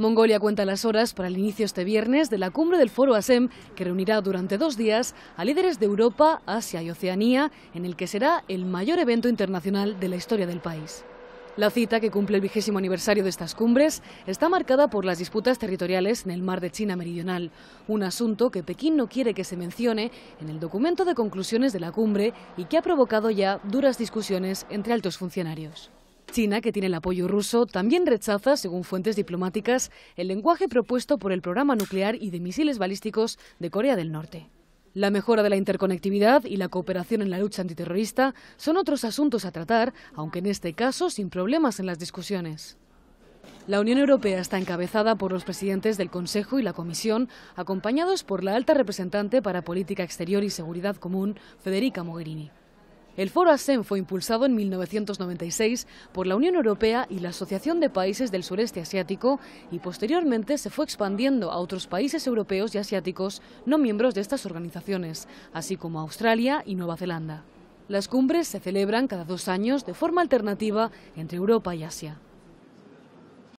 Mongolia cuenta las horas para el inicio este viernes de la cumbre del foro ASEM, que reunirá durante dos días a líderes de Europa, Asia y Oceanía, en el que será el mayor evento internacional de la historia del país. La cita, que cumple el vigésimo aniversario de estas cumbres, está marcada por las disputas territoriales en el mar de China Meridional, un asunto que Pekín no quiere que se mencione en el documento de conclusiones de la cumbre y que ha provocado ya duras discusiones entre altos funcionarios. China, que tiene el apoyo ruso, también rechaza, según fuentes diplomáticas, el lenguaje propuesto por el programa nuclear y de misiles balísticos de Corea del Norte. La mejora de la interconectividad y la cooperación en la lucha antiterrorista son otros asuntos a tratar, aunque en este caso sin problemas en las discusiones. La Unión Europea está encabezada por los presidentes del Consejo y la Comisión, acompañados por la alta representante para Política Exterior y Seguridad Común, Federica Mogherini. El foro ASEM fue impulsado en 1996 por la Unión Europea y la Asociación de Países del Sureste Asiático y posteriormente se fue expandiendo a otros países europeos y asiáticos no miembros de estas organizaciones, así como Australia y Nueva Zelanda. Las cumbres se celebran cada dos años de forma alternativa entre Europa y Asia.